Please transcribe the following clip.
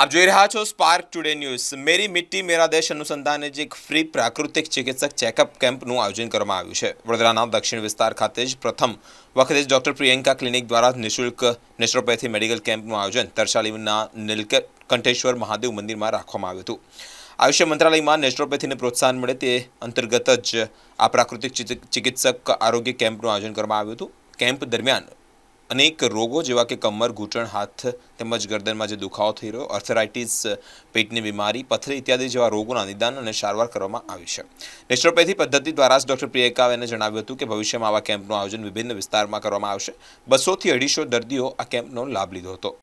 આપ જોઈ રહ્યા છો Spark Today News Meri Mitti Mera Desh અનુસંધાને જે એક ફ્રી પ્રાકૃતિક ચિકિત્સક ચેકઅપ કેમ્પનું આયોજન કરવામાં આવ્યું છે વડોદરાના દક્ષિણ વિસ્તાર ખાતે જ પ્રથમ વખતે જ ડૉક્ટર પ્રિયંકા ક્લિનિક દ્વારા નિઃશુલ્ક નેચરોપેથી મેડિકલ કેમ્પનું આયોજન તરસાલીના નીલકંઠેશ્વર મહાદેવ મંદિરમાં રાખવામાં આવ્યું હતું આયુષ્ય મંત્રાલયમાં નેચરોપેથીને પ્રોત્સાહન મળે તે અંતર્ગત જ આ પ્રાકૃતિક ચિકિત્સક આરોગ્ય કેમ્પનું આયોજન કરવામાં આવ્યું હતું કેમ્પ દરમિયાન અનેક રોગો જેવા કે કમર ઘૂંટણ હાથ તેમજ ગરદનમાં જે દુખાવો થઈ રહ્યો અર્થરાઇટિસ પેટની બીમારી પથરી ઇત્યાદિ જેવા રોગોના નિદાન અને સારવાર કરવામાં આવી છે નેચરોપેથી પદ્ધતિ દ્વારા જ ડોક્ટર પ્રિયકાવેને જણાવ્યું હતું કે ભવિષ્યમાં આવા કેમ્પનું આયોજન વિભિન્ન વિસ્તારમાં કરવામાં આવશે બસોથી અઢીસો દર્દીઓ આ કેમ્પનો લાભ લીધો હતો